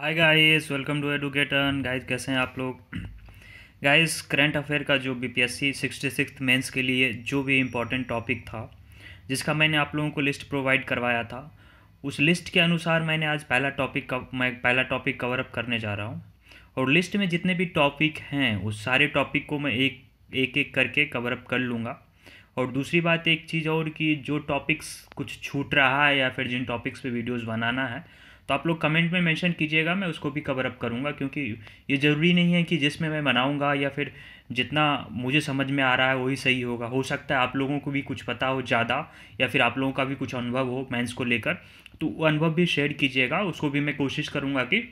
Hi guys welcome to एडुकेटन guys कैसे हैं आप लोग गाइस करंट अफेयर का जो बीपीएससी सिक्स मेंस के लिए जो भी इम्पोर्टेंट टॉपिक था जिसका मैंने आप लोगों को लिस्ट प्रोवाइड करवाया था उस लिस्ट के अनुसार मैंने आज पहला टॉपिक मैं पहला टॉपिक कवर अप करने जा रहा हूँ और लिस्ट में जितने भी टॉपिक हैं उस सारे टॉपिक को मैं एक एक एक करके कवर अप कर लूँगा और दूसरी बात एक चीज़ और कि जो टॉपिक्स कुछ छूट रहा है या फिर जिन टॉपिक्स पे वीडियोस बनाना है तो आप लोग कमेंट में मेंशन कीजिएगा मैं उसको भी कवर अप करूँगा क्योंकि ये ज़रूरी नहीं है कि जिसमें मैं बनाऊँगा या फिर जितना मुझे समझ में आ रहा है वही सही होगा हो सकता है आप लोगों को भी कुछ पता हो ज़्यादा या फिर आप लोगों का भी कुछ अनुभव हो मैंस को लेकर तो वो अनुभव भी शेयर कीजिएगा उसको भी मैं कोशिश करूँगा कि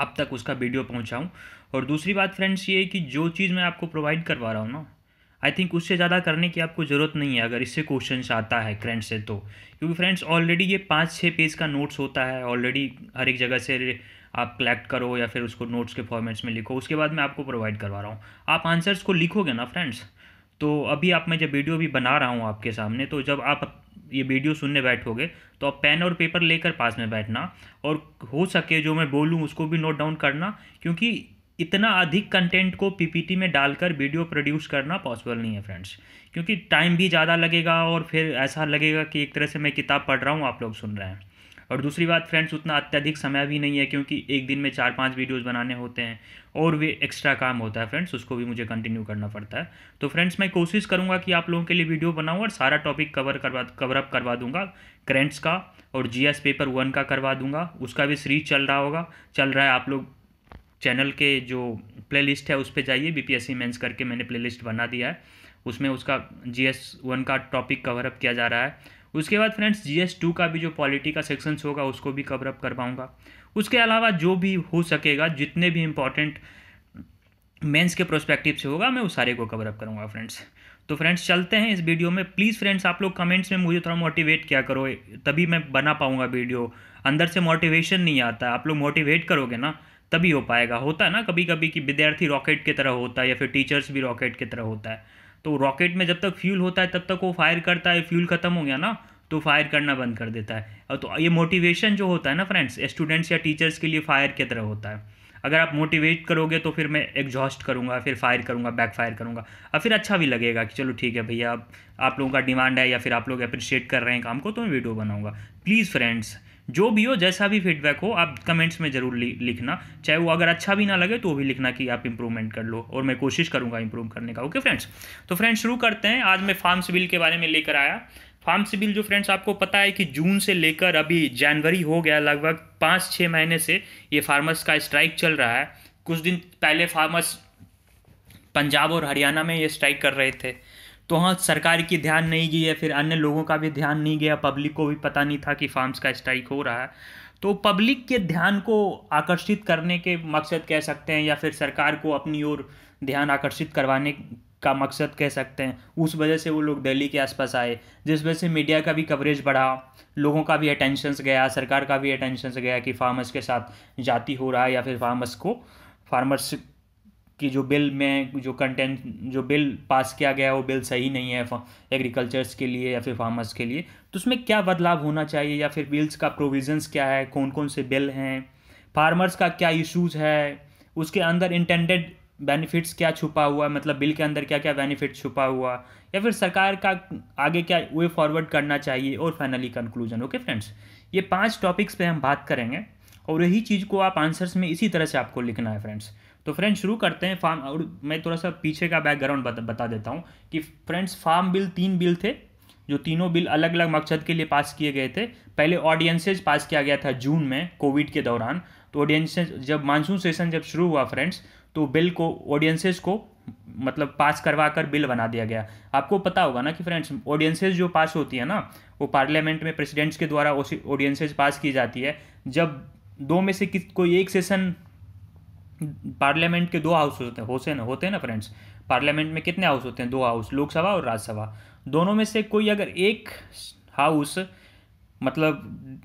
आप तक उसका वीडियो पहुँचाऊँ और दूसरी बात फ्रेंड्स ये कि जो चीज़ मैं आपको प्रोवाइड करवा रहा हूँ ना आई थिंक उससे ज़्यादा करने की आपको ज़रूरत नहीं है अगर इससे क्वेश्चन आता है करेंट से तो क्योंकि फ्रेंड्स ऑलरेडी ये पाँच छः पेज का नोट्स होता है ऑलरेडी हर एक जगह से आप कलेक्ट करो या फिर उसको नोट्स के फॉर्मेट्स में लिखो उसके बाद मैं आपको प्रोवाइड करवा रहा हूँ आप आंसर्स को लिखोगे ना फ्रेंड्स तो अभी आप मैं जब वीडियो भी बना रहा हूँ आपके सामने तो जब आप ये वीडियो सुनने बैठोगे तो आप पेन और पेपर लेकर पास में बैठना और हो सके जो मैं बोलूँ उसको भी नोट डाउन करना क्योंकि इतना अधिक कंटेंट को पीपीटी में डालकर वीडियो प्रोड्यूस करना पॉसिबल नहीं है फ्रेंड्स क्योंकि टाइम भी ज़्यादा लगेगा और फिर ऐसा लगेगा कि एक तरह से मैं किताब पढ़ रहा हूँ आप लोग सुन रहे हैं और दूसरी बात फ्रेंड्स उतना अत्यधिक समय भी नहीं है क्योंकि एक दिन में चार पांच वीडियोस बनाने होते हैं और भी एक्स्ट्रा काम होता है फ्रेंड्स उसको भी मुझे कंटिन्यू करना पड़ता है तो फ्रेंड्स मैं कोशिश करूँगा कि आप लोगों के लिए वीडियो बनाऊँ और सारा टॉपिक कवर करवा कवर अप करवा दूंगा करेंट्स का और जी पेपर वन का करवा दूंगा उसका भी सीरीज चल रहा होगा चल रहा है आप लोग चैनल के जो प्लेलिस्ट है उस पर जाइए B P S C mains करके मैंने प्लेलिस्ट बना दिया है उसमें उसका जी एस वन का टॉपिक कवरअप किया जा रहा है उसके बाद फ्रेंड्स जी एस टू का भी जो पॉलिटी का सेक्शंस होगा उसको भी कवरअप कर पाऊँगा उसके अलावा जो भी हो सकेगा जितने भी इम्पॉर्टेंट मेंस के प्रोस्पेक्टिव से होगा मैं उस सारे को कवरअप करूँगा फ्रेंड्स तो फ्रेंड्स चलते हैं इस वीडियो में प्लीज़ फ्रेंड्स आप लोग कमेंट्स में मुझे थोड़ा मोटिवेट किया करो तभी मैं बना पाऊँगा वीडियो अंदर से मोटिवेशन नहीं आता आप लोग मोटिवेट करोगे ना तभी हो पाएगा होता है ना कभी कभी कि विद्यार्थी रॉकेट की तरह होता है या फिर टीचर्स भी रॉकेट की तरह होता है तो रॉकेट में जब तक फ्यूल होता है तब तक वो फायर करता है फ्यूल ख़त्म हो गया ना तो फायर करना बंद कर देता है तो ये मोटिवेशन जो होता है ना फ्रेंड्स स्टूडेंट्स या टीचर्स के लिए फायर की तरह होता है अगर आप मोटिवेट करोगे तो फिर मैं एग्जॉस्ट करूँगा फिर फायर करूँगा बैक फायर करूँगा और फिर अच्छा भी लगेगा कि चलो ठीक है भैया आप, आप लोगों का डिमांड है या फिर आप लोग अप्रिशिएट कर रहे हैं काम को तो मैं वीडियो बनाऊँगा प्लीज़ फ्रेंड्स जो भी हो जैसा भी फीडबैक हो आप कमेंट्स में ज़रूर लिखना चाहे वो अगर अच्छा भी ना लगे तो वो भी लिखना कि आप इंप्रूवमेंट कर लो और मैं कोशिश करूंगा इंप्रूव करने का ओके okay, फ्रेंड्स तो फ्रेंड्स शुरू करते हैं आज मैं फार्म्स बिल के बारे में लेकर आया फार्म्स बिल जो फ्रेंड्स आपको पता है कि जून से लेकर अभी जनवरी हो गया लगभग पाँच छः महीने से ये फार्मर्स का स्ट्राइक चल रहा है कुछ दिन पहले फार्मर्स पंजाब और हरियाणा में ये स्ट्राइक कर रहे थे तो वहाँ सरकार की ध्यान नहीं गई है फिर अन्य लोगों का भी ध्यान नहीं गया पब्लिक को भी पता नहीं था कि फार्म्स का स्ट्राइक हो रहा है तो पब्लिक के ध्यान को आकर्षित करने के मकसद कह सकते हैं या फिर सरकार को अपनी ओर ध्यान आकर्षित करवाने का मकसद कह सकते हैं उस वजह से वो लोग दिल्ली के आसपास आए जिस वजह से मीडिया का भी कवरेज बढ़ा लोगों का भी अटेंशंस गया सरकार का भी अटेंशंस गया कि फार्मर्स के साथ जाति हो रहा है या फिर फार्मर्स को फार्मर्स कि जो बिल में जो कंटेंट जो बिल पास किया गया है वो बिल सही नहीं है एग्रीकल्चर्स के लिए या फिर फार्मर्स के लिए तो उसमें क्या बदलाव होना चाहिए या फिर बिल्स का प्रोविजंस क्या है कौन कौन से बिल हैं फार्मर्स का क्या इशूज़ है उसके अंदर इंटेंडेड बेनिफिट्स क्या छुपा हुआ है मतलब बिल के अंदर क्या क्या बेनिफिट छुपा हुआ या फिर सरकार का आगे क्या वे फॉरवर्ड करना चाहिए और फाइनली कंक्लूजन ओके फ्रेंड्स ये पांच टॉपिक्स पे हम बात करेंगे और यही चीज़ को आप आंसर्स में इसी तरह से आपको लिखना है फ्रेंड्स तो फ्रेंड्स शुरू करते हैं फार्म और मैं थोड़ा सा पीछे का बैकग्राउंड बता, बता देता हूँ कि फ्रेंड्स फार्म बिल तीन बिल थे जो तीनों बिल अलग अलग मकसद के लिए पास किए गए थे पहले ऑडियंसेज पास किया गया था जून में कोविड के दौरान तो ऑडियंसेज जब मानसून सेशन जब शुरू हुआ फ्रेंड्स तो बिल को ऑडियंसेज को मतलब पास करवा कर बिल बना दिया गया आपको पता होगा ना कि फ्रेंड्स ऑडियंसेज जो पास होती है ना वो पार्लियामेंट में प्रेसिडेंट्स के द्वारा ऑडियंसेज पास की जाती है जब दो में से किस कोई एक सेशन पार्लियामेंट के दो हाउस होते हैं होते ना होते हैं ना फ्रेंड्स पार्लियामेंट में कितने हाउस होते हैं दो हाउस लोकसभा और राज्यसभा दोनों में से कोई अगर एक हाउस मतलब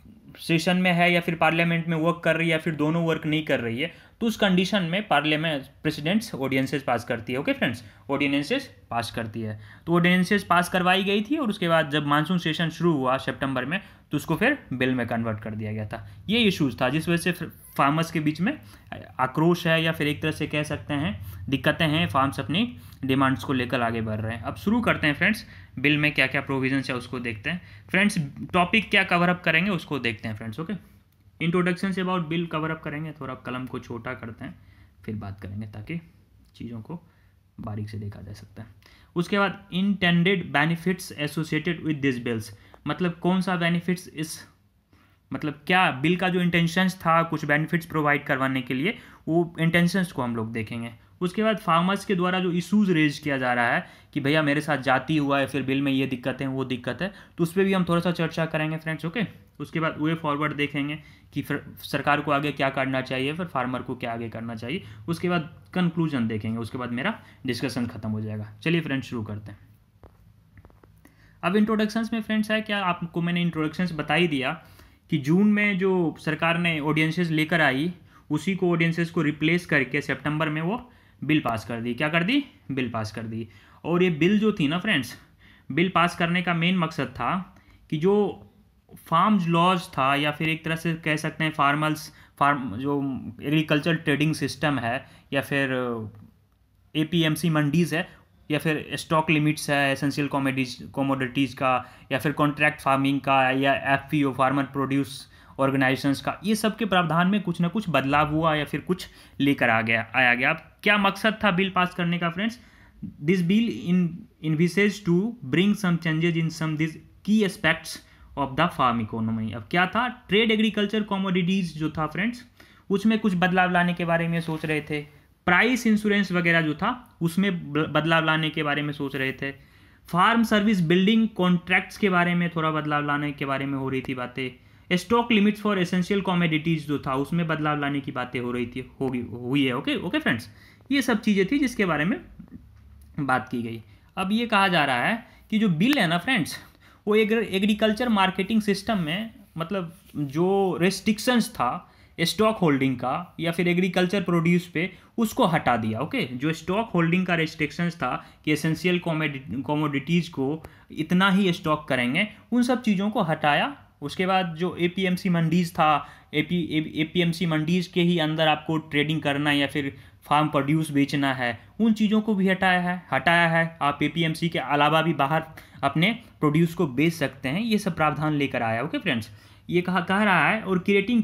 सेशन में है या फिर पार्लियामेंट में वर्क कर रही है या फिर दोनों वर्क नहीं कर रही है तो उस कंडीशन में पार्लियामेंट प्रेसिडेंट्स ऑर्डिनेंसेज पास करती है ओके फ्रेंड्स ऑर्डिनेंसेज पास करती है तो ऑर्डिनेंसेज पास करवाई गई थी और उसके बाद जब मानसून सेशन शुरू हुआ सेप्टेम्बर में तो उसको फिर बिल में कन्वर्ट कर दिया गया था ये इशूज़ था जिस वजह से फार्मर्स के बीच में आक्रोश है या फिर एक तरह से कह सकते हैं दिक्कतें हैं फार्म्स अपनी डिमांड्स को लेकर आगे बढ़ रहे हैं अब शुरू करते हैं फ्रेंड्स बिल में क्या क्या प्रोविजंस है उसको देखते हैं फ्रेंड्स टॉपिक क्या कवर अप करेंगे उसको देखते हैं फ्रेंड्स ओके okay? इंट्रोडक्शन से अबाउट बिल कवर अप करेंगे थोड़ा कलम को छोटा करते हैं फिर बात करेंगे ताकि चीज़ों को बारीक से देखा जा सकता है उसके बाद intended benefits associated with this bills मतलब कौन सा बेनिफिट्स इस मतलब क्या बिल का जो इंटेंशंस था कुछ बेनिफिट्स प्रोवाइड करवाने के लिए वो इंटेंशंस को हम लोग देखेंगे उसके बाद फार्मर्स के द्वारा जो इशूज़ रेज किया जा रहा है कि भैया मेरे साथ जाती हुआ है फिर बिल में ये दिक्कत है वो दिक्कत है तो उस पर भी हम थोड़ा सा चर्चा करेंगे फ्रेंड्स ओके उसके बाद वे फॉरवर्ड देखेंगे कि फिर सरकार को आगे क्या करना चाहिए फिर फार्मर को क्या आगे करना चाहिए उसके बाद कंक्लूजन देखेंगे उसके बाद मेरा डिस्कशन खत्म हो जाएगा चलिए फ्रेंड्स शुरू करते हैं अब इंट्रोडक्शंस में फ्रेंड्स है क्या आपको मैंने इंट्रोडक्शंस बता ही दिया कि जून में जो सरकार ने ऑडियंसेस लेकर आई उसी को ऑडियंसेस को रिप्लेस करके सितंबर में वो बिल पास कर दी क्या कर दी बिल पास कर दी और ये बिल जो थी ना फ्रेंड्स बिल पास करने का मेन मकसद था कि जो फार्म्स लॉज था या फिर एक तरह से कह सकते हैं फार्मल्स फार्म जो एग्रीकल्चर ट्रेडिंग सिस्टम है या फिर A P M C mandis है या फिर स्टॉक लिमिट्स है एसेंशियल कॉमोडिज कॉमोडिटीज़ का या फिर कॉन्ट्रैक्ट फार्मिंग का या F P O farmer produce organisations का ये सब के प्रावधान में कुछ ना कुछ बदलाव हुआ या फिर कुछ लेकर आ गया आया गया अब क्या मकसद था बिल पास करने का friends this bill in in wishes to bring some changes in some this key aspects of the farm economy अब क्या था ट्रेड एग्रीकल्चर कॉमोडिटीज़ जो था फ्रेंड्स उसमें कुछ बदलाव लाने के बारे में सोच रहे थे प्राइस इंश्योरेंस वगैरह जो था उसमें बदलाव लाने के बारे में सोच रहे थे फार्म सर्विस बिल्डिंग कॉन्ट्रैक्ट्स के बारे में थोड़ा बदलाव लाने के बारे में हो रही थी बातें stock limits for essential commodities जो था उसमें बदलाव लाने की बातें हो रही थी होगी हुई है ओके ओके फ्रेंड्स ये सब चीज़ें थी जिसके बारे में बात की गई अब ये कहा जा रहा है कि जो बिल है ना फ्रेंड्स वो एक एग्रीकल्चर मार्केटिंग सिस्टम में मतलब जो रेस्ट्रिक्शंस था स्टॉक होल्डिंग का या फिर एग्रीकल्चर प्रोड्यूस पे उसको हटा दिया ओके जो स्टॉक होल्डिंग का रेस्ट्रिक्शंस था कि एसेंशियल कॉमोडिटीज़ को इतना ही स्टॉक करेंगे उन सब चीज़ों को हटाया उसके बाद जो A P M C mandis था A P A P M C mandis के ही अंदर आपको ट्रेडिंग करना या फिर फार्म प्रोड्यूस बेचना है उन चीज़ों को भी हटाया है हटाया है आप ए पी एम सी के अलावा भी बाहर अपने प्रोड्यूस को बेच सकते हैं ये सब प्रावधान लेकर आया ओके फ्रेंड्स ये कहा कह रहा है और creating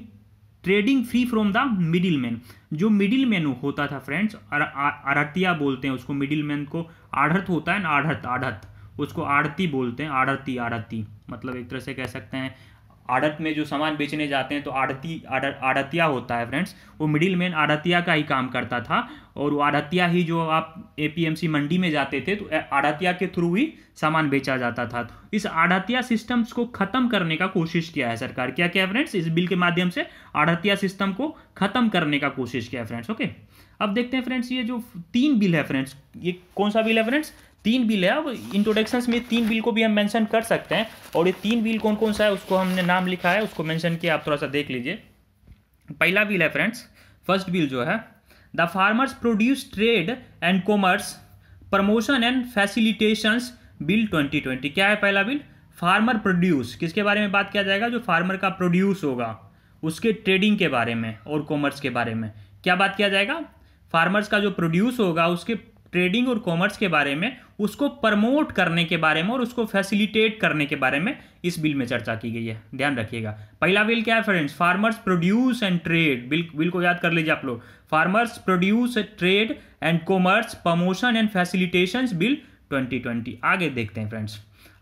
trading free from the middleman जो मिडिल मैन होता था फ्रेंड्स आढ़तिया बोलते हैं उसको मिडिल मैन को आढ़त होता है ना आढ़त आढ़त उसको आढ़ती बोलते हैं आढ़ती आढ़ती मतलब एक तरह से कह सकते हैं आड़त में जो सामान बेचने जाते हैं तो आड़ती आड़तिया होता है फ्रेंड्स वो मिडिल मैन आड़तिया का ही काम करता था और वो आड़तिया ही जो आप एपीएमसी मंडी में जाते थे तो आड़तिया के थ्रू ही सामान बेचा जाता था तो इस आड़तिया सिस्टम्स को ख़त्म करने का कोशिश किया है सरकार क्या क्या फ्रेंड्स इस बिल के माध्यम से आड़तिया सिस्टम को ख़त्म करने का कोशिश किया है फ्रेंड्स ओके अब देखते हैं फ्रेंड्स ये जो तीन बिल है फ्रेंड्स ये कौन सा बिल है फ्रेंड्स तीन बिल है अब इंट्रोडक्शन में तीन बिल को भी हम मेंशन कर सकते हैं और ये तीन बिल कौन कौन सा है उसको हमने नाम लिखा है उसको मेंशन किया आप थोड़ा सा देख लीजिए पहला बिल है फ्रेंड्स फर्स्ट बिल जो है the farmers produce trade and commerce promotion and facilitations bill 2020 क्या है पहला बिल फार्मर प्रोड्यूस किसके बारे में बात किया जाएगा जो फार्मर का प्रोड्यूस होगा उसके ट्रेडिंग के बारे में और कॉमर्स के बारे में क्या बात किया जाएगा फार्मर्स का जो प्रोड्यूस होगा उसके ट्रेडिंग और कॉमर्स के बारे में उसको प्रमोट करने के बारे में और उसको फैसिलिटेट करने के बारे में इस बिल में चर्चा की गई है ध्यान रखिएगा पहला बिल क्या है friends farmers produce and trade bill bill को याद कर लीजिए आप लोग farmers produce trade and commerce promotion and facilitation bill 2020 आगे देखते हैं फ्रेंड्स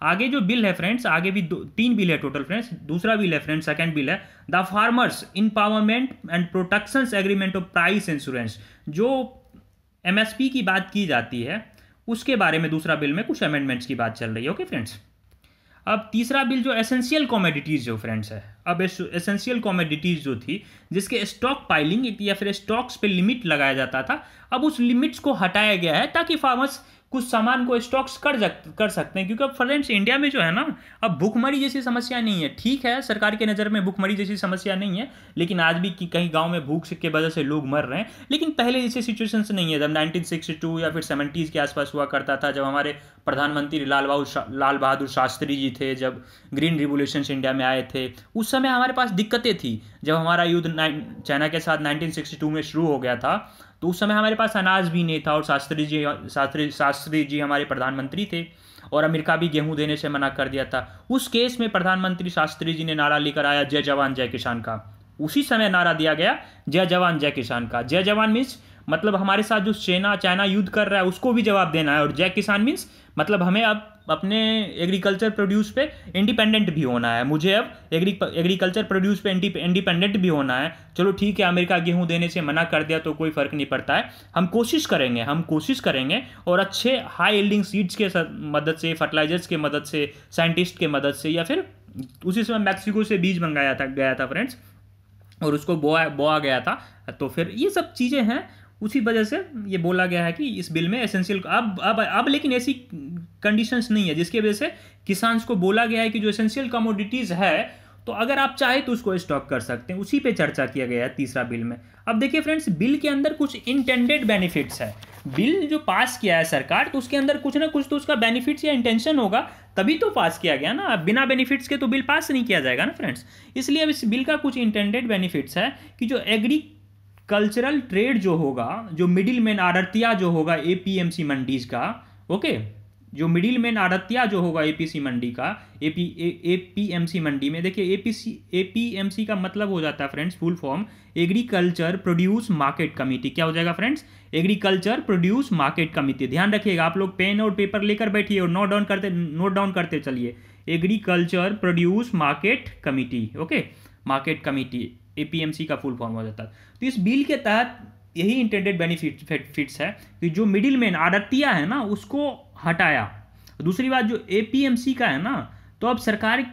आगे जो बिल है फ्रेंड्स आगे भी दो तीन बिल है टोटल फ्रेंड्स दूसरा बिल है फ्रेंड्स सेकंड बिल है the farmers empowerment and protection agreement of price insurance जो एमएसपी की बात की जाती है उसके बारे में दूसरा बिल में कुछ अमेंडमेंट्स की बात चल रही है ओके फ्रेंड्स अब तीसरा बिल जो एसेंशियल कॉमोडिटीज़ जो फ्रेंड्स है अब एसेंशियल कॉमोडिटीज़ जो थी जिसके स्टॉक पाइलिंग या फिर स्टॉक्स पे लिमिट लगाया जाता था अब उस लिमिट्स को हटाया गया है ताकि फार्मर्स कुछ सामान को स्टॉक्स कर कर सकते हैं क्योंकि अब फ्रेंड्स इंडिया में जो है ना अब भूखमरी जैसी समस्या नहीं है ठीक है सरकार के नज़र में भूखमरी जैसी समस्या नहीं है लेकिन आज भी कहीं गाँव में भूख के वजह से लोग मर रहे हैं लेकिन पहले जैसे सिचुएशन नहीं है जब नाइनटीन या फिर सेवेंटीज़ के आसपास हुआ करता था जब हमारे प्रधानमंत्री लाल बहादुर लाल बहादुर शास्त्री जी थे जब ग्रीन रिवोल्यूशन इंडिया में आए थे उस समय हमारे पास दिक्कतें थी जब हमारा युद्ध चाइना के साथ नाइनटीन में शुरू हो गया था तो उस समय हमारे पास अनाज भी नहीं था और शास्त्री जी शास्त्री शास्त्री जी हमारे प्रधानमंत्री थे और अमेरिका भी गेहूं देने से मना कर दिया था उस केस में प्रधानमंत्री शास्त्री जी ने नारा लेकर आया जय जवान जय किसान का उसी समय नारा दिया गया जय जवान जय किसान का जय जवान मीन्स मतलब हमारे साथ जो सेना चाइना युद्ध कर रहा है उसको भी जवाब देना है और जय किसान मीन्स मतलब हमें अब अपने एग्रीकल्चर प्रोड्यूस पे इंडिपेंडेंट भी होना है मुझे अब एग्री एग्रीकल्चर प्रोड्यूस पे इंडिपेंडेंट भी होना है चलो ठीक है अमेरिका गेहूं देने से मना कर दिया तो कोई फ़र्क नहीं पड़ता है हम कोशिश करेंगे हम कोशिश करेंगे और अच्छे हाई एल्डिंग सीड्स के मदद से फर्टिलाइजर्स के मदद से साइंटिस्ट के मदद से या फिर उसी समय मैक्सिको से बीज मंगाया था गया था फ्रेंड्स और उसको बोआ बोआ गया था तो फिर ये सब चीज़ें हैं उसी वजह से ये बोला गया है कि इस बिल में एसेंशियल अब अब अब लेकिन ऐसी कंडीशंस नहीं है जिसकी वजह से किसान को बोला गया है कि जो एसेंशियल कमोडिटीज़ है तो अगर आप चाहे तो उसको स्टॉक कर सकते हैं उसी पे चर्चा किया गया है तीसरा बिल में अब देखिए फ्रेंड्स बिल के अंदर कुछ इंटेंडेड बेनिफिट्स है बिल जो पास किया है सरकार तो उसके अंदर कुछ ना कुछ तो उसका बेनिफिट्स या इंटेंशन होगा तभी तो पास किया गया ना बिना बेनिफिट्स के तो बिल पास नहीं किया जाएगा ना फ्रेंड्स इसलिए अब इस बिल का कुछ इंटेंडेड बेनिफिट्स है कि जो एग्री कल्चरल ट्रेड जो होगा जो मिडिल मैन आरतिया जो होगा एपीएमसी मंडीज का ओके जो मिडिल मैन आरतिया जो होगा एपीसी मंडी का एपी एपीएमसी मंडी में देखिए एपीसी एपीएमसी का मतलब हो जाता है friends full form agriculture produce market committee क्या हो जाएगा friends agriculture produce market committee ध्यान रखिएगा आप लोग पेन और पेपर लेकर बैठिए और नोट डाउन करते नोट डाउन करते चलिए agriculture produce market committee okay market committee APMC का फुल फॉर्म हो जाता है तो इस बिल के तहत यही इंटेंडेड बेनिफिट फिट्स है कि जो मिडिल मैन आड़तिया है ना उसको हटाया दूसरी बात जो ए का है ना तो अब सरकार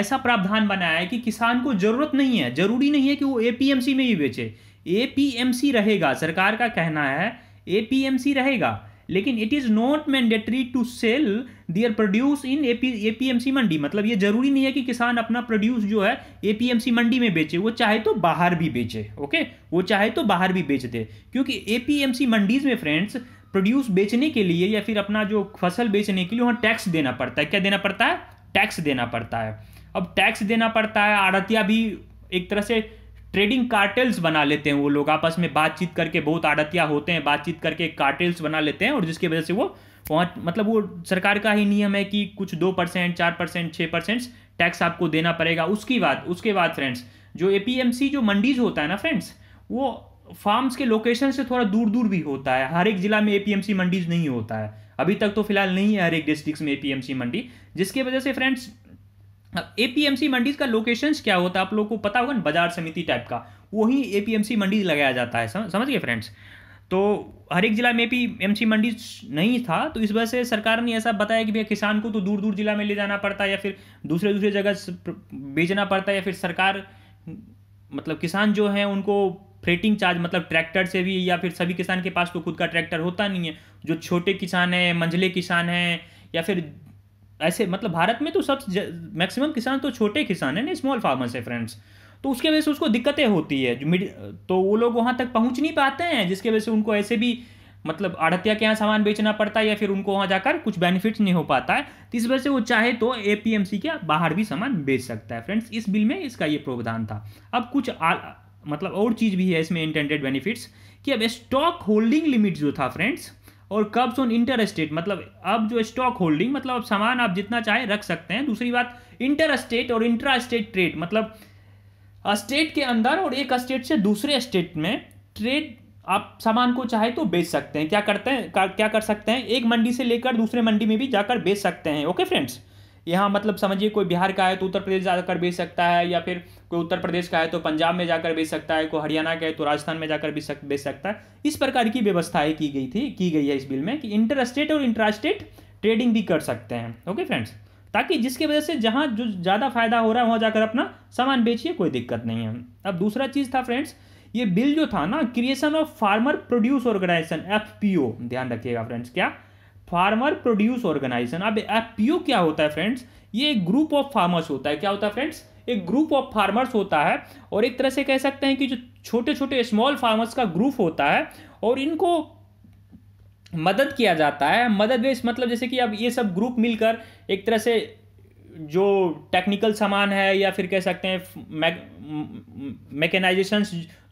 ऐसा प्रावधान बनाया है कि किसान को ज़रूरत नहीं है ज़रूरी नहीं है कि वो ए में ही बेचे ए रहेगा सरकार का कहना है ए रहेगा लेकिन it is not mandatory to sell their produce in A P mandi मतलब ये जरूरी नहीं है कि किसान अपना प्रोड्यूस जो है ए पी एम सी मंडी में बेचे वो चाहे तो बाहर भी बेचे ओके वो चाहे तो बाहर भी बेच दे क्योंकि A P M C mandis में फ्रेंड्स प्रोड्यूस बेचने के लिए या फिर अपना जो फसल बेचने के लिए वहाँ टैक्स देना पड़ता है क्या देना पड़ता है टैक्स देना पड़ता है अब टैक्स देना पड़ता है आड़तिया भी एक तरह से ट्रेडिंग कार्टेल्स बना लेते हैं वो लोग आपस में बातचीत करके बहुत आड़तिया होते हैं बातचीत करके कार्टेल्स बना लेते हैं और जिसकी वजह से वो वहाँ मतलब वो सरकार का ही नियम है कि कुछ दो परसेंट चार परसेंट छः परसेंट टैक्स आपको देना पड़ेगा उसकी बात उसके बाद फ्रेंड्स जो ए जो मंडीज होता है ना फ्रेंड्स वो फार्म्स के लोकेशन से थोड़ा दूर दूर भी होता है हर एक ज़िला में ए मंडीज नहीं होता है अभी तक तो फिलहाल नहीं है हर एक डिस्ट्रिक्ट में ए मंडी जिसकी वजह से फ्रेंड्स अब एपीएमसी मंडीज का लोकेशन क्या होता है आप लोग को पता होगा ना बाजार समिति टाइप का वही एपीएमसी मंडीज लगाया जाता है सम, समझ गए फ्रेंड्स तो हर एक जिला में भी एम सी मंडी नहीं था तो इस वजह से सरकार ने ऐसा बताया कि भैया किसान को तो दूर दूर जिला में ले जाना पड़ता है या फिर दूसरे दूसरे जगह बेचना पड़ता है या फिर सरकार मतलब किसान जो है उनको फ्रेटिंग चार्ज मतलब ट्रैक्टर से भी या फिर सभी किसान के पास तो खुद का ट्रैक्टर होता नहीं है जो छोटे किसान हैं मंझले किसान हैं या फिर ऐसे मतलब भारत में तो सब मैक्सिमम किसान तो छोटे किसान हैं ना स्मॉल फार्मर्स है फ्रेंड्स तो उसके वजह से उसको दिक्कतें होती है जो मिड तो वो लोग वहाँ तक पहुँच नहीं पाते हैं जिसके वजह से उनको ऐसे भी मतलब आढ़तिया के यहाँ सामान बेचना पड़ता है या फिर उनको वहाँ जाकर कुछ बेनिफिट्स नहीं हो पाता है तो इस वजह से वो चाहे तो ए के बाहर भी सामान बेच सकता है फ्रेंड्स इस बिल में इसका ये प्रावधान था अब कुछ आ, मतलब और चीज़ भी है इसमें इंटेंडेड बेनिफिट्स कि अब स्टॉक होल्डिंग लिमिट जो था फ्रेंड्स और कब्स ऑन स्टेट मतलब अब जो स्टॉक होल्डिंग मतलब अब सामान आप जितना चाहे रख सकते हैं दूसरी बात इंटर स्टेट और इंट्रा स्टेट ट्रेड मतलब स्टेट के अंदर और एक स्टेट से दूसरे स्टेट में ट्रेड आप सामान को चाहे तो बेच सकते हैं क्या करते हैं क्या कर सकते हैं एक मंडी से लेकर दूसरे मंडी में भी जाकर बेच सकते हैं ओके फ्रेंड्स यहाँ मतलब समझिए कोई बिहार का है तो उत्तर प्रदेश जाकर बेच सकता है या फिर कोई उत्तर प्रदेश का है तो पंजाब में जाकर बेच सकता है कोई हरियाणा का है तो राजस्थान में जाकर बेच बेच सकता है इस प्रकार की व्यवस्थाएं की गई थी की गई है इस बिल में कि इंटर स्टेट और इंट्रा स्टेट ट्रेडिंग भी कर सकते हैं ओके फ्रेंड्स ताकि जिसकी वजह से जहाँ जो ज़्यादा फायदा हो रहा है वहाँ जाकर अपना सामान बेचिए कोई दिक्कत नहीं है अब दूसरा चीज़ था फ्रेंड्स ये बिल जो था ना creation of farmer produce organisation F ध्यान रखिएगा फ्रेंड्स क्या फार्मर प्रोड्यूस ऑर्गेनाइजेशन अब एफपीओ क्या होता है फ्रेंड्स ये एक ग्रुप ऑफ फार्मर्स होता है क्या होता है फ्रेंड्स एक ग्रुप ऑफ फार्मर्स होता है और एक तरह से कह सकते हैं कि जो छोटे छोटे स्मॉल फार्मर्स का ग्रुप होता है और इनको मदद किया जाता है मदद वे मतलब जैसे कि अब ये सब ग्रुप मिलकर एक तरह से जो टेक्निकल सामान है या फिर कह सकते हैं मैकेनाइजेशन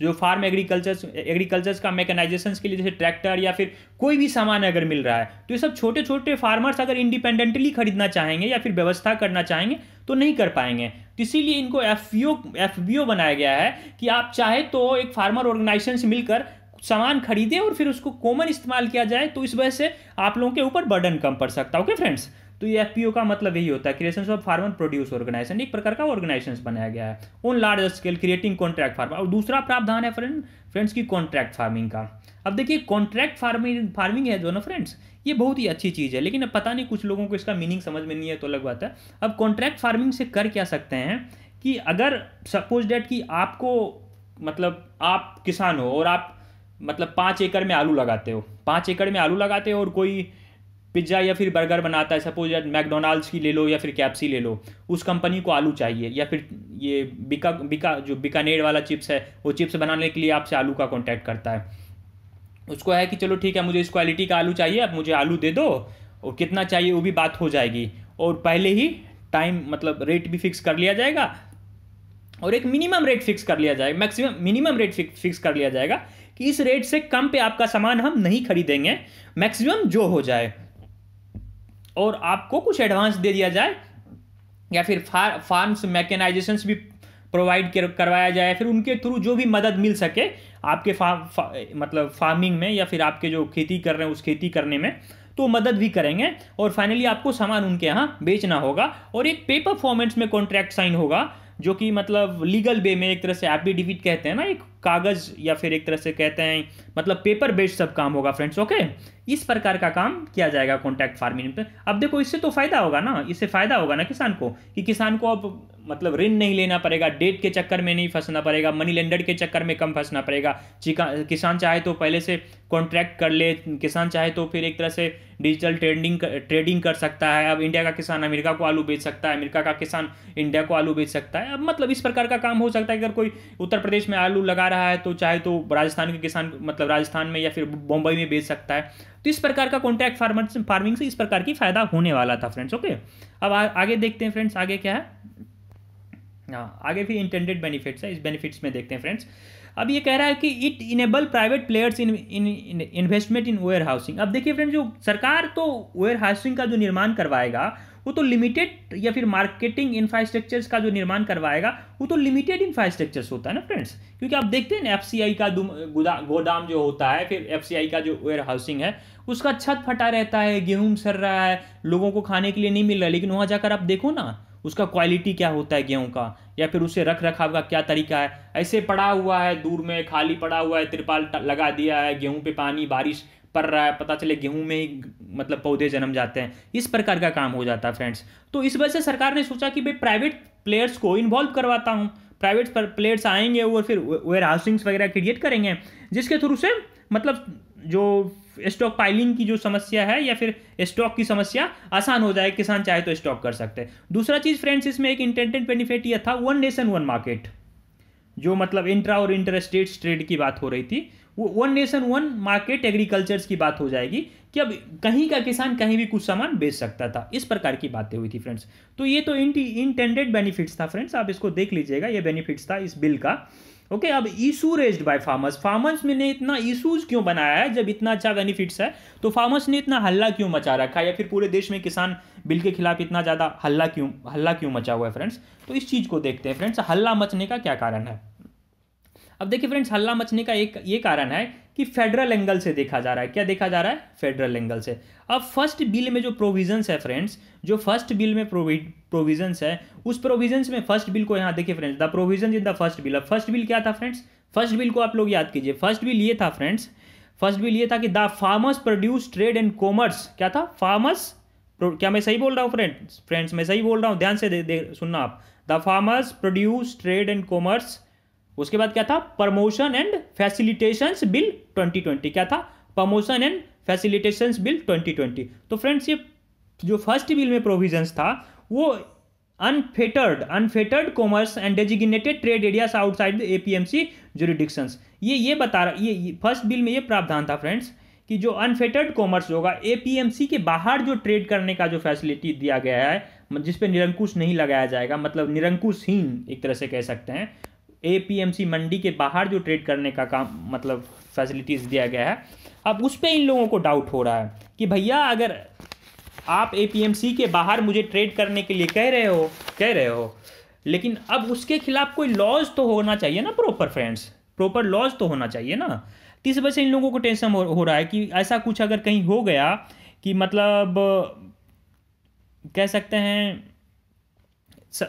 जो फार्म एग्रीकल्चर्स एग्रीकल्चर्स का मैकेनाइजेशन के लिए जैसे ट्रैक्टर या फिर कोई भी सामान अगर मिल रहा है तो ये सब छोटे छोटे फार्मर्स अगर इंडिपेंडेंटली खरीदना चाहेंगे या फिर व्यवस्था करना चाहेंगे तो नहीं कर पाएंगे तो इसीलिए इनको एफ बी बनाया गया है कि आप चाहे तो एक फार्मर ऑर्गेनाइजेशन से मिलकर सामान खरीदे और फिर उसको कॉमन इस्तेमाल किया जाए तो इस वजह से आप लोगों के ऊपर बर्डन कम पड़ सकता है ओके फ्रेंड्स तो ये एफ का मतलब यही होता है creation of farmer produce organisation एक प्रकार का ऑर्गेनाइजेशन बनाया गया है on large scale creating contract farm और दूसरा प्रावधान है फ्रेंड फ्रेंड्स की कॉन्ट्रैक्ट फार्मिंग का अब देखिए कॉन्ट्रैक्ट फार्मिंग फार्मिंग है जो ना फ्रेंड्स ये बहुत ही अच्छी चीज़ है लेकिन अब पता नहीं कुछ लोगों को इसका मीनिंग समझ में नहीं है तो अलग बात है अब कॉन्ट्रैक्ट फार्मिंग से कर क्या सकते हैं कि अगर सपोज डेट कि आपको मतलब आप किसान हो और आप मतलब पाँच एकड़ में आलू लगाते हो पाँच एकड़ में आलू लगाते हो और कोई पिज्ज़ा या फिर बर्गर बनाता है सपोज या मैकडोनाल्ड्स की ले लो या फिर कैप्सी ले लो उस कंपनी को आलू चाहिए या फिर ये बिका बिका जो बिकानेर वाला चिप्स है वो चिप्स बनाने के लिए आपसे आलू का कॉन्टैक्ट करता है उसको है कि चलो ठीक है मुझे इस क्वालिटी का आलू चाहिए आप मुझे आलू दे दो और कितना चाहिए वो भी बात हो जाएगी और पहले ही टाइम मतलब रेट भी फिक्स कर लिया जाएगा और एक मिनिमम रेट फिक्स कर लिया जाएगा मैक्सिमम मिनिमम रेट फिक्स कर लिया जाएगा कि इस रेट से कम पे आपका सामान हम नहीं खरीदेंगे मैक्सिमम जो हो जाए और आपको कुछ एडवांस दे दिया जाए या फिर फार फार्म्स मैकेनाइजेशन भी प्रोवाइड करवाया जाए फिर उनके थ्रू जो भी मदद मिल सके आपके फार्म फा, मतलब फार्मिंग में या फिर आपके जो खेती कर रहे हैं उस खेती करने में तो मदद भी करेंगे और फाइनली आपको सामान उनके यहाँ बेचना होगा और एक पेपर फॉर्मेट्स में कॉन्ट्रैक्ट साइन होगा जो कि मतलब लीगल वे में एक तरह से एफिडेविट कहते हैं ना एक कागज़ या फिर एक तरह से कहते हैं मतलब पेपर बेस्ड सब काम होगा फ्रेंड्स ओके इस प्रकार का काम किया जाएगा कॉन्ट्रैक्ट फार्मिंग पे अब देखो इससे तो फ़ायदा होगा ना इससे फ़ायदा होगा ना किसान को कि किसान को अब मतलब ऋण नहीं लेना पड़ेगा डेट के चक्कर में नहीं फंसना पड़ेगा मनी लेंडर के चक्कर में कम फंसना पड़ेगा किसान चाहे तो पहले से कॉन्ट्रैक्ट कर ले किसान चाहे तो फिर एक तरह से डिजिटल ट्रेडिंग ट्रेडिंग कर सकता है अब इंडिया का किसान अमेरिका को आलू बेच सकता है अमेरिका का किसान इंडिया को आलू बेच सकता है अब मतलब इस प्रकार का काम हो सकता है अगर कोई उत्तर प्रदेश में आलू लगा रहा है तो चाहे तो राजस्थान के किसान मतलब राजस्थान में या फिर बम्बई में बेच सकता है तो इस प्रकार का कॉन्ट्रैक्ट फार्मर फार्मिंग से इस प्रकार की फ़ायदा होने वाला था फ्रेंड्स ओके अब आगे देखते हैं फ्रेंड्स आगे क्या है हाँ, आगे भी इंटेंडेड बेनिफिट्स है इस बेनिफिट्स में देखते हैं फ्रेंड्स अब ये कह रहा है कि it enable private players in in investment in warehousing अब देखिए फ्रेंड जो सरकार तो वेयर हाउसिंग का जो निर्माण करवाएगा वो तो लिमिटेड या फिर मार्केटिंग इंफ्रास्ट्रक्चर्स का जो निर्माण करवाएगा वो तो लिमिटेड इंफ्रास्ट्रक्चर्स होता है ना फ्रेंड्स क्योंकि आप देखते हैं ना एफ का गोदाम जो होता है फिर एफ का जो वेयर हाउसिंग है उसका छत फटा रहता है गेहूँ सर रहा है लोगों को खाने के लिए नहीं मिल रहा है लेकिन वहाँ जाकर आप देखो ना उसका क्वालिटी क्या होता है गेहूँ का या फिर उसे रख रखाव का क्या तरीका है ऐसे पड़ा हुआ है दूर में खाली पड़ा हुआ है तिरपाल लगा दिया है गेहूँ पे पानी बारिश पड़ रहा है पता चले गेहूं में ही मतलब पौधे जन्म जाते हैं इस प्रकार का काम हो जाता है फ्रेंड्स तो इस वजह से सरकार ने सोचा कि भाई प्राइवेट प्लेयर्स को इन्वॉल्व करवाता हूँ प्राइवेट प्लेयर्स आएंगे और फिर वेयर हाउसिंग्स वगैरह क्रिएट करेंगे जिसके थ्रू से मतलब जो स्टॉक पाइलिंग की जो समस्या है या फिर स्टॉक की समस्या आसान हो जाए किसान चाहे तो स्टॉक कर सकते हैं दूसरा चीज़ फ्रेंड्स इसमें एक इंटेंटेड बेनिफिट यह था वन नेशन वन मार्केट जो मतलब इंट्रा और इंटर स्टेट ट्रेड की बात हो रही थी वो one nation one market agricultures की बात हो जाएगी कि अब कहीं का किसान कहीं भी कुछ सामान बेच सकता था इस प्रकार की बातें हुई थी फ्रेंड्स तो ये तो इंटेंडेड बेनिफिट्स था फ्रेंड्स आप इसको देख लीजिएगा ये बेनिफिट्स था इस बिल का ओके अब issue raised by farmers farmers ने इतना इशूज क्यों बनाया है जब इतना अच्छा बेनिफिट्स है तो फार्मर्स ने इतना हल्ला क्यों मचा रखा है या फिर पूरे देश में किसान बिल के खिलाफ इतना ज़्यादा हल्ला क्यों हल्ला क्यों मचा हुआ है फ्रेंड्स तो इस चीज़ को देखते हैं फ्रेंड्स हल्ला मचने का क्या कारण है अब देखिए फ्रेंड्स हल्ला मचने का एक ये कारण है कि फेडरल एंगल से देखा जा रहा है क्या देखा जा रहा है फेडरल एंगल से अब फर्स्ट बिल में जो प्रोविजंस है फ्रेंड्स जो फर्स्ट बिल में प्रोविजंस है उस प्रोविजंस में फर्स्ट बिल को यहाँ देखिए friends the provision in the first bill अब फर्स्ट बिल क्या था फ्रेंड्स फर्स्ट बिल को आप लोग याद कीजिए फर्स्ट बिल ये था फ्रेंड्स फर्स्ट बिल ये था कि the farmers produce trade and commerce क्या था फार्मर्स क्या मैं सही बोल रहा हूँ फ्रेंड्स फ्रेंड्स मैं सही बोल रहा हूँ ध्यान से दे, दे, सुनना आप the farmers produce trade and commerce उसके बाद क्या था प्रमोशन एंड फैसिलिटेशंस बिल 2020 क्या था प्रमोशन एंड फैसिलिटेशंस बिल 2020 तो फ्रेंड्स ये जो फर्स्ट बिल में प्रोविजंस था वो unfettered unfettered commerce and designated trade areas outside the APMC jurisdictions ये ये बता रहा ये फर्स्ट बिल में ये प्रावधान था फ्रेंड्स कि जो अनफेटर्ड कॉमर्स होगा एपीएमसी के बाहर जो ट्रेड करने का जो फैसिलिटी दिया गया है जिस पे निरंकुश नहीं लगाया जाएगा मतलब निरंकुशहीन एक तरह से कह सकते हैं एपीएमसी मंडी के बाहर जो ट्रेड करने का काम मतलब फैसिलिटीज़ दिया गया है अब उस पर इन लोगों को डाउट हो रहा है कि भैया अगर आप ए के बाहर मुझे ट्रेड करने के लिए कह रहे हो कह रहे हो लेकिन अब उसके खिलाफ कोई लॉज तो होना चाहिए ना प्रॉपर फ्रेंड्स प्रॉपर लॉज तो होना चाहिए ना इस वजह से इन लोगों को टेंशन हो, हो रहा है कि ऐसा कुछ अगर कहीं हो गया कि मतलब कह सकते हैं स,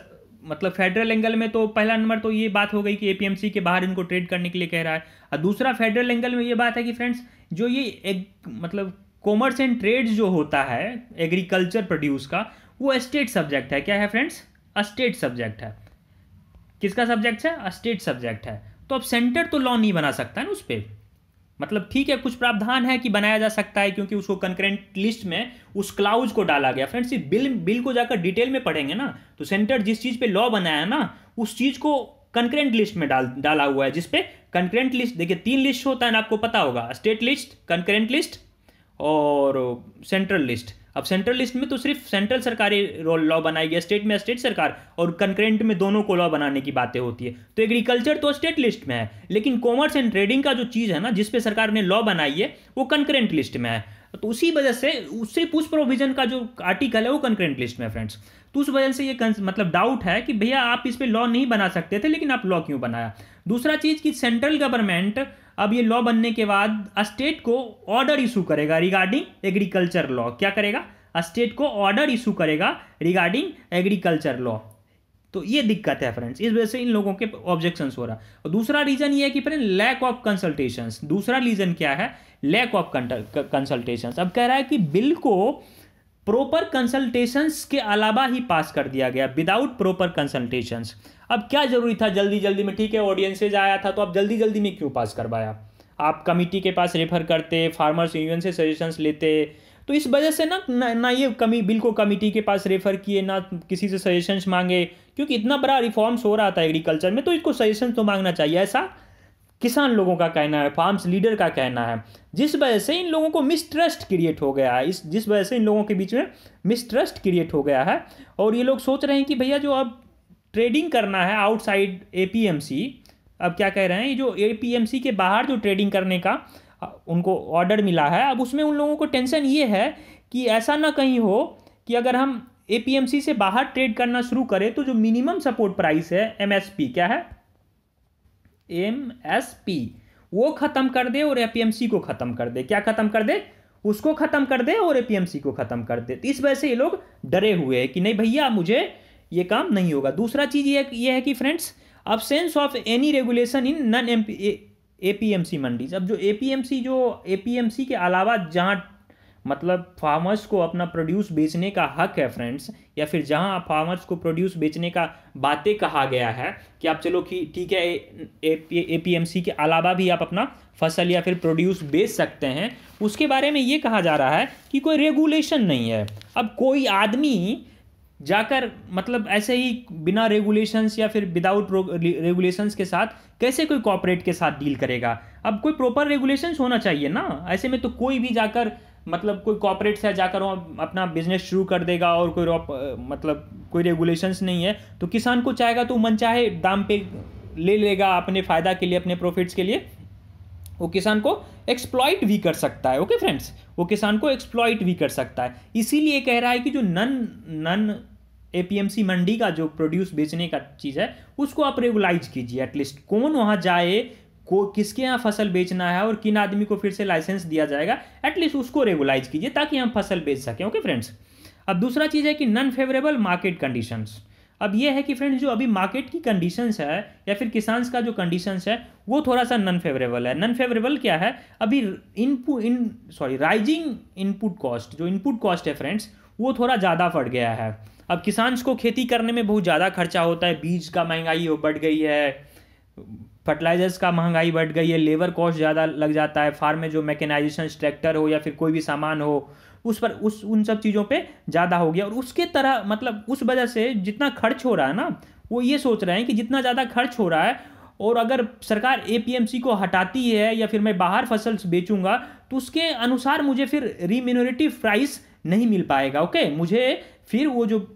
मतलब फेडरल एंगल में तो पहला नंबर तो ये बात हो गई कि एपीएमसी के बाहर इनको ट्रेड करने के लिए कह रहा है और दूसरा फेडरल एंगल में ये बात है कि फ्रेंड्स जो ये एक मतलब कॉमर्स एंड ट्रेड जो होता है एग्रीकल्चर प्रोड्यूस का वो स्टेट सब्जेक्ट है क्या है फ्रेंड्स अस्टेट सब्जेक्ट है किसका सब्जेक्ट है अस्टेट सब्जेक्ट है तो अब सेंटर तो लॉ नहीं बना सकता है ना उस पर मतलब ठीक है कुछ प्रावधान है कि बनाया जा सकता है क्योंकि उसको कंकरेंट लिस्ट में उस क्लाउज को डाला गया फ्रेंड्स बिल बिल को जाकर डिटेल में पढ़ेंगे ना तो सेंटर जिस चीज़ पे लॉ बनाया है ना उस चीज़ को कंकरेंट लिस्ट में डाल डाला हुआ है जिसपे कंकरेंट लिस्ट देखिए तीन लिस्ट होता है ना आपको पता होगा स्टेट लिस्ट कंकरेंट लिस्ट और सेंट्रल लिस्ट अब सेंट्रल लिस्ट में तो सिर्फ सेंट्रल सरकारी रोल लॉ बनाई गया स्टेट में स्टेट सरकार और कंक्रेंट में दोनों को लॉ बनाने की बातें होती है तो एग्रीकल्चर तो स्टेट लिस्ट में है लेकिन कॉमर्स एंड ट्रेडिंग का जो चीज़ है ना जिसपे सरकार ने लॉ बनाई है वो कंक्रेंट लिस्ट में है तो उसी वजह से सिर्फ उस प्रोविजन का जो आर्टिकल है वो कंक्रेंट लिस्ट में फ्रेंड्स तो उस वजह से ये मतलब डाउट है कि भैया आप इस पर लॉ नहीं बना सकते थे लेकिन आप लॉ क्यों बनाया दूसरा चीज़ कि सेंट्रल गवर्नमेंट अब ये लॉ बनने के बाद स्टेट को ऑर्डर इशू करेगा रिगार्डिंग एग्रीकल्चर लॉ क्या करेगा स्टेट को ऑर्डर इशू करेगा रिगार्डिंग एग्रीकल्चर लॉ तो ये दिक्कत है फ्रेंड्स इस वजह से इन लोगों के ऑब्जेक्शन हो रहा और दूसरा रीजन ये है कि फ्रेंड लैक ऑफ कंसल्टेशन दूसरा रीजन क्या है लैक ऑफ कंसल्टेशन अब कह रहा है कि बिल को प्रॉपर कंसल्टेशंस के अलावा ही पास कर दिया गया विदाउट प्रॉपर कंसल्टेशंस अब क्या जरूरी था जल्दी जल्दी में ठीक है ऑडियंसेज आया था तो आप जल्दी जल्दी में क्यों पास करवाया आप कमिटी के पास रेफर करते फार्मर्स यूनियन से सजेशंस लेते तो इस वजह से ना ना, ना ये कमी बिल को कमिटी के पास रेफर किए ना किसी से सजेशंस मांगे क्योंकि इतना बड़ा रिफॉर्म्स हो रहा था एग्रीकल्चर में तो इसको सजेशन तो मांगना चाहिए ऐसा किसान लोगों का कहना है फार्म्स लीडर का कहना है जिस वजह से इन लोगों को मिसट्रस्ट क्रिएट हो गया है इस जिस वजह से इन लोगों के बीच में मिसट्रस्ट क्रिएट हो गया है और ये लोग सोच रहे हैं कि भैया जो अब ट्रेडिंग करना है आउटसाइड ए अब क्या कह रहे हैं ये जो ए के बाहर जो ट्रेडिंग करने का उनको ऑर्डर मिला है अब उसमें उन लोगों को टेंशन ये है कि ऐसा ना कहीं हो कि अगर हम ए से बाहर ट्रेड करना शुरू करें तो जो मिनिमम सपोर्ट प्राइस है एम क्या है एम वो ख़त्म कर दे और ए को ख़त्म कर दे क्या ख़त्म कर दे उसको ख़त्म कर दे और ए को ख़त्म कर दे तो इस वजह से ये लोग डरे हुए हैं कि नहीं भैया मुझे ये काम नहीं होगा दूसरा चीज़ ये ये है कि friends absence of any regulation in non M P A M C mandis अब जो ए पी एम सी जो ए पी एम सी के अलावा जहाँ मतलब फार्मर्स को अपना प्रोड्यूस बेचने का हक है फ्रेंड्स या फिर जहाँ फार्मर्स को प्रोड्यूस बेचने का बातें कहा गया है कि आप चलो कि ठीक है ए पी एम सी के अलावा भी आप अपना फसल या फिर प्रोड्यूस बेच सकते हैं उसके बारे में ये कहा जा रहा है कि कोई रेगुलेशन नहीं है अब कोई आदमी जाकर मतलब ऐसे ही बिना रेगुलेशंस या फिर विदाउट रेगुलेशंस के साथ कैसे कोई कॉपरेट के साथ डील करेगा अब कोई प्रॉपर रेगुलेशंस होना चाहिए ना ऐसे में तो कोई भी जाकर मतलब कोई कॉपरेट से जाकर वो अपना बिजनेस शुरू कर देगा और कोई मतलब कोई रेगुलेशंस नहीं है तो किसान को चाहेगा तो मन चाहे दाम पे ले लेगा अपने फ़ायदा के लिए अपने प्रॉफिट्स के लिए वो किसान को एक्सप्लॉइट भी कर सकता है ओके फ्रेंड्स वो किसान को एक्सप्लॉइट भी कर सकता है इसीलिए कह रहा है कि जो नन नन एपीएमसी मंडी का जो प्रोड्यूस बेचने का चीज़ है उसको आप रेगुलाइज कीजिए एटलीस्ट कौन वहाँ जाए को किसके यहाँ फसल बेचना है और किन आदमी को फिर से लाइसेंस दिया जाएगा एटलीस्ट उसको रेगुलाइज कीजिए ताकि हम फसल बेच सकें ओके फ्रेंड्स अब दूसरा चीज़ है कि नॉन फेवरेबल मार्केट कंडीशंस अब ये है कि फ्रेंड्स जो अभी मार्केट की कंडीशंस है या फिर किसान का जो कंडीशंस है वो थोड़ा सा नन फेवरेबल है नन फेवरेबल क्या है अभी input in sorry rising input cost जो इनपुट कॉस्ट है फ्रेंड्स वो थोड़ा ज़्यादा फट गया है अब किसान को खेती करने में बहुत ज़्यादा खर्चा होता है बीज का महंगाई बढ़ गई है फर्टिलाइजर्स का महंगाई बढ़ गई है लेबर कॉस्ट ज़्यादा लग जाता है फार्म में जो मैकेनाइजेशन ट्रैक्टर हो या फिर कोई भी सामान हो उस पर उस उन सब चीज़ों पे ज़्यादा हो गया और उसके तरह मतलब उस वजह से जितना खर्च हो रहा है ना वो ये सोच रहे हैं कि जितना ज़्यादा खर्च हो रहा है और अगर सरकार ए को हटाती है या फिर मैं बाहर फसल बेचूंगा तो उसके अनुसार मुझे फिर रिम्यूनिटी प्राइस नहीं मिल पाएगा ओके मुझे फिर वो जो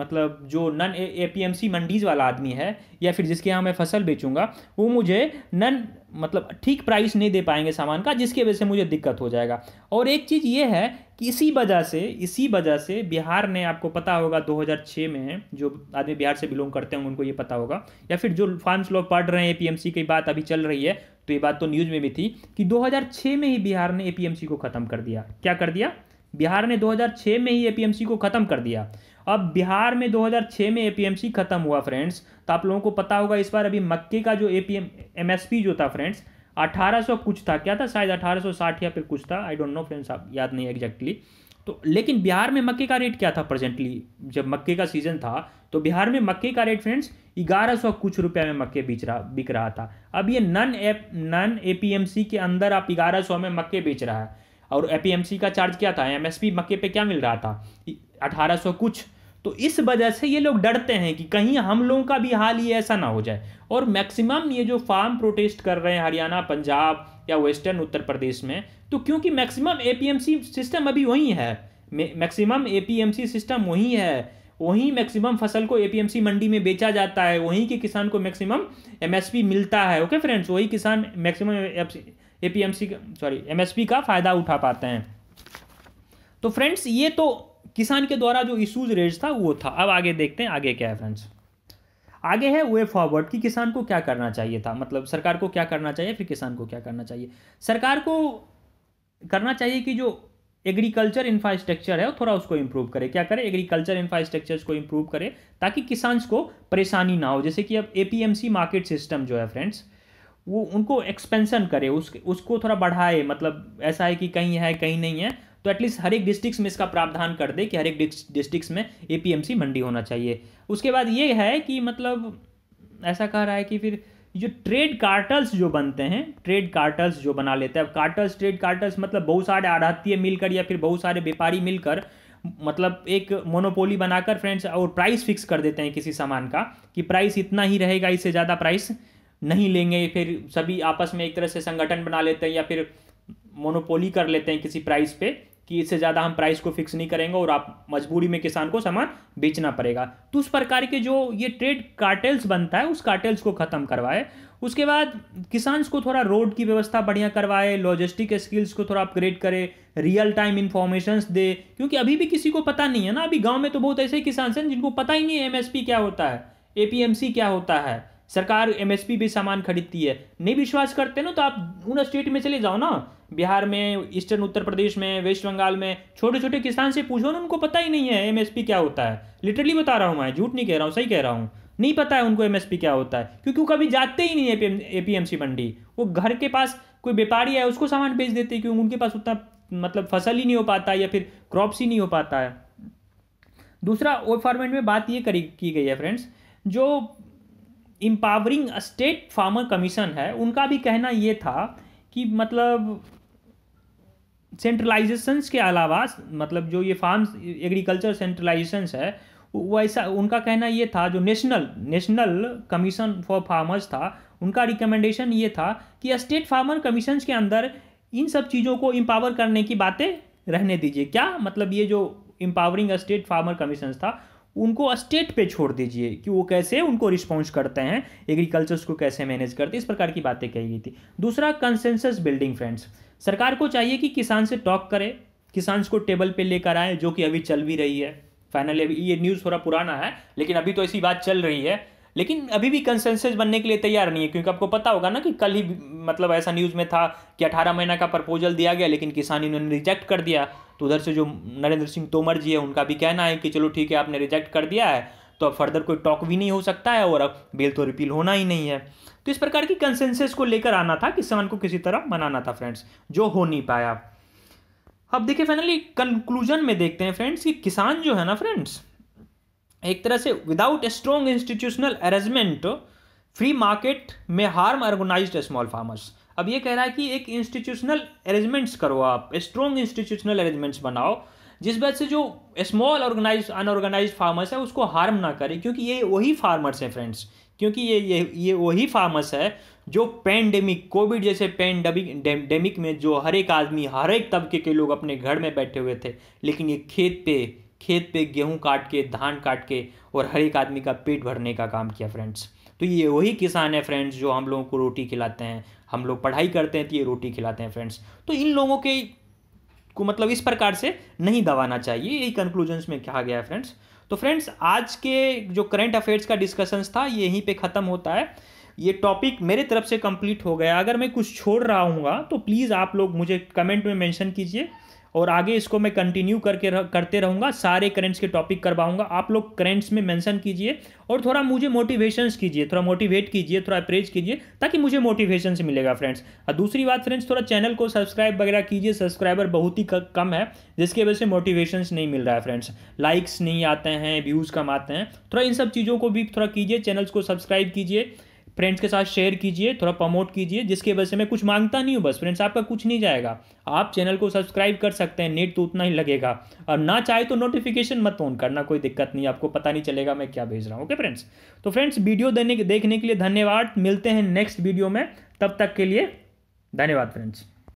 मतलब जो non A P M C mandis वाला आदमी है या फिर जिसके यहाँ मैं फसल बेचूंगा वो मुझे नन मतलब ठीक प्राइस नहीं दे पाएंगे सामान का जिसकी वजह से मुझे दिक्कत हो जाएगा और एक चीज़ ये है कि इसी वजह से इसी वजह से बिहार ने आपको पता होगा 2006 में जो आदमी बिहार से बिलोंग करते हैं उनको ये पता होगा या फिर जो फार्म्स लोग पढ़ रहे हैं ए पी एम सी की बात अभी चल रही है तो ये बात तो न्यूज़ में भी थी कि 2006 में ही बिहार ने एपीएमसी को ख़त्म कर दिया क्या कर दिया बिहार ने 2006 में ही एपीएमसी को ख़त्म कर दिया अब बिहार में 2006 में एपीएमसी ख़त्म हुआ फ्रेंड्स तो आप लोगों को पता होगा इस बार अभी मक्के का जो एपीएम एमएसपी जो था फ्रेंड्स 1800 कुछ था क्या था शायद 1860 या फिर कुछ था आई डोंट नो फ्रेंड्स आप याद नहीं एग्जैक्टली exactly. तो लेकिन बिहार में मक्के का रेट क्या था प्रेजेंटली जब मक्के का सीज़न था तो बिहार में मक्के का रेट फ्रेंड्स ग्यारह सौ कुछ रुपये में मक्के बेच रहा बिक रहा था अब ये नन एप नन एपीएमसी के अंदर आप ग्यारह सौ में मक्के बेच रहा है और एपीएमसी का चार्ज क्या था एमएसपी मक्के पे क्या मिल रहा था अठारह सौ कुछ तो इस वजह से ये लोग डरते हैं कि कहीं हम लोगों का भी हाल ये ऐसा ना हो जाए और मैक्सिमम ये जो फार्म प्रोटेस्ट कर रहे हैं हरियाणा पंजाब या वेस्टर्न उत्तर प्रदेश में तो क्योंकि मैक्सिमम एपीएमसी सिस्टम अभी वही है मैक्सिमम एपीएमसी सिस्टम वही है वही मैक्सिमम फसल को एपीएमसी मंडी में बेचा जाता है वहीं के किसान को मैक्सिमम एमएसपी मिलता है ओके फ्रेंड्स वही किसान मैक्सिमम एपीएमसी सॉरी एमएसपी का फ़ायदा उठा पाते हैं तो फ्रेंड्स ये तो किसान के द्वारा जो इशूज रेज था वो था अब आगे देखते हैं आगे क्या है फ्रेंड्स आगे है वे फॉरवर्ड कि किसान को क्या करना चाहिए था मतलब सरकार को क्या करना चाहिए फिर किसान को क्या करना चाहिए सरकार को करना चाहिए कि जो एग्रीकल्चर इंफ्रास्ट्रक्चर है वो थोड़ा उसको इम्प्रूव करे क्या करे एग्रीकल्चर इंफ्रास्ट्रक्चर को इम्प्रूव करे ताकि किसान को परेशानी ना हो जैसे कि अब ए मार्केट सिस्टम जो है फ्रेंड्स वो उनको एक्सपेंशन करे उसको थोड़ा बढ़ाए मतलब ऐसा है कि कहीं है कहीं नहीं है तो एटलीस्ट हर एक डिस्ट्रिक्ट में इसका प्रावधान कर दे कि हर एक डिस्ट्रिक्ट में ए मंडी होना चाहिए उसके बाद ये है कि मतलब ऐसा कह रहा है कि फिर जो ट्रेड कार्टल्स जो बनते हैं ट्रेड कार्टल्स जो बना लेते हैं अब कार्टल्स ट्रेड कार्टल्स मतलब बहुत सारे आढ़ातीय मिलकर या फिर बहुत सारे व्यापारी मिलकर मतलब एक मोनोपोली बनाकर फ्रेंड्स और प्राइस फिक्स कर देते हैं किसी सामान का कि प्राइस इतना ही रहेगा इससे ज़्यादा प्राइस नहीं लेंगे फिर सभी आपस में एक तरह से संगठन बना लेते हैं या फिर मोनोपोली कर लेते हैं किसी प्राइस पर कि इससे ज़्यादा हम प्राइस को फिक्स नहीं करेंगे और आप मजबूरी में किसान को सामान बेचना पड़ेगा तो उस प्रकार के जो ये ट्रेड कार्टेल्स बनता है उस कार्टेल्स को ख़त्म करवाए उसके बाद किसान को थोड़ा रोड की व्यवस्था बढ़िया करवाए लॉजिस्टिक स्किल्स को थोड़ा अपग्रेड करे रियल टाइम इन्फॉर्मेशन दे क्योंकि अभी भी किसी को पता नहीं है ना अभी गाँव में तो बहुत ऐसे किसान हैं जिनको पता ही नहीं है एमएसपी क्या होता है एपीएमसी क्या होता है सरकार एमएसपी भी सामान खरीदती है नहीं विश्वास करते ना तो आप उन स्टेट में चले जाओ ना बिहार में ईस्टर्न उत्तर प्रदेश में वेस्ट बंगाल में छोटे छोटे किसान से पूछो ना उनको पता ही नहीं है एम क्या होता है लिटरली बता रहा हूँ मैं झूठ नहीं कह रहा हूँ सही कह रहा हूँ नहीं पता है उनको एम क्या होता है क्योंकि वो कभी जाते ही नहीं है सी मंडी वो घर के पास कोई व्यापारी है उसको सामान बेच देते हैं क्योंकि उनके पास उतना मतलब फसल ही नहीं हो पाता या फिर क्रॉप्स ही नहीं हो पाता है दूसरा ओ फॉर्मेट में बात ये करी की गई है फ्रेंड्स जो एम्पावरिंग स्टेट फार्मर कमीशन है उनका भी कहना ये था कि मतलब सेंट्रलाइजेशंस के अलावा मतलब जो ये फार्म एग्रीकल्चर सेंट्रलाइजेशंस है वैसा उनका कहना ये था जो national national commission for farmers था उनका रिकमेंडेशन ये था कि स्टेट फार्मर कमीशन के अंदर इन सब चीज़ों को इम्पावर करने की बातें रहने दीजिए क्या मतलब ये जो इम्पावरिंग स्टेट फार्मर कमीशन था उनको स्टेट पे छोड़ दीजिए कि वो कैसे उनको रिस्पॉन्स करते हैं एग्रीकल्चर्स को कैसे मैनेज करते हैं इस प्रकार की बातें कही गई थी दूसरा कंसेंसस बिल्डिंग फ्रेंड्स सरकार को चाहिए कि किसान से टॉक करे किसान को टेबल पे लेकर आए जो कि अभी चल भी रही है फाइनली अभी ये न्यूज़ थोड़ा पुराना है लेकिन अभी तो ऐसी बात चल रही है लेकिन अभी भी कंसेंसस बनने के लिए तैयार नहीं है क्योंकि आपको पता होगा ना कि कल ही मतलब ऐसा न्यूज़ में था कि 18 महीना का प्रपोजल दिया गया लेकिन किसान इन्होंने रिजेक्ट कर दिया तो उधर से जो नरेंद्र सिंह तोमर जी है उनका भी कहना है कि चलो ठीक है आपने रिजेक्ट कर दिया है तो अब फर्दर कोई टॉक भी नहीं हो सकता है और अब बेल तो रिपील होना ही नहीं है तो इस प्रकार की कंसेंसस को लेकर आना था कि सेवन को किसी तरह मनाना था फ्रेंड्स जो हो नहीं पाया अब देखिए फाइनली कंक्लूजन में देखते हैं फ्रेंड्स कि किसान जो है ना फ्रेंड्स एक तरह से without strong institutional arrangement free market में हार्म ऑर्गेनाइज स्मॉल फार्मर्स अब ये कह रहा है कि एक इंस्टीट्यूशनल अरेंजमेंट्स करो आप स्ट्रॉन्ग इंस्टीट्यूशनल अरेंजमेंट्स बनाओ जिस वजह से जो स्मॉल ऑर्गेनाइज अनऑर्गेनाइज फार्मर्स है उसको हार्म ना करे क्योंकि ये वही फार्मर्स हैं फ्रेंड्स क्योंकि ये ये ये वही फार्मर्स है जो पेंडेमिक कोविड जैसे पेंडेमिक डेमिक में जो हर एक आदमी हर एक तबके के लोग अपने घर में बैठे हुए थे लेकिन ये खेत पे खेत पे गेहूं काट के धान काट के और हर एक आदमी का पेट भरने का काम किया फ्रेंड्स तो ये वही किसान है फ्रेंड्स जो हम लोगों को रोटी खिलाते हैं हम लोग पढ़ाई करते हैं तो ये रोटी खिलाते हैं फ्रेंड्स तो इन लोगों के को मतलब इस प्रकार से नहीं दबाना चाहिए यही कंक्लूजन्स में कहा गया है फ्रेंड्स तो फ्रेंड्स आज के जो करंट अफेयर्स का डिस्कशंस था ये यहीं पे ख़त्म होता है ये टॉपिक मेरे तरफ से कंप्लीट हो गया अगर मैं कुछ छोड़ रहा हूँ तो प्लीज़ आप लोग मुझे कमेंट में मेंशन कीजिए और आगे इसको मैं कंटिन्यू करके रह, करते रहूँगा सारे करेंट्स के टॉपिक करवाऊँगा आप लोग करेंट्स में मेंशन कीजिए और थोड़ा मुझे मोटिवेशंस कीजिए थोड़ा मोटिवेट कीजिए थोड़ा अप्रेज कीजिए ताकि मुझे मोटिवेशन से मिलेगा फ्रेंड्स और दूसरी बात फ्रेंड्स थोड़ा चैनल को सब्सक्राइब वगैरह कीजिए सब्सक्राइबर बहुत ही कम है जिसकी वजह से मोटिवेशंस नहीं मिल रहा है फ्रेंड्स लाइक्स नहीं आते हैं व्यूज़ कम आते हैं थोड़ा इन सब चीज़ों को भी थोड़ा कीजिए चैनल्स को सब्सक्राइब कीजिए फ्रेंड्स के साथ शेयर कीजिए थोड़ा प्रमोट कीजिए जिसकी वजह से मैं कुछ मांगता नहीं हूँ बस फ्रेंड्स आपका कुछ नहीं जाएगा आप चैनल को सब्सक्राइब कर सकते हैं नेट तो उतना ही लगेगा और ना चाहे तो नोटिफिकेशन मत ऑन करना कोई दिक्कत नहीं आपको पता नहीं चलेगा मैं क्या भेज रहा हूँ ओके फ्रेंड्स तो फ्रेंड्स वीडियो देने देखने के लिए धन्यवाद मिलते हैं नेक्स्ट वीडियो में तब तक के लिए धन्यवाद फ्रेंड्स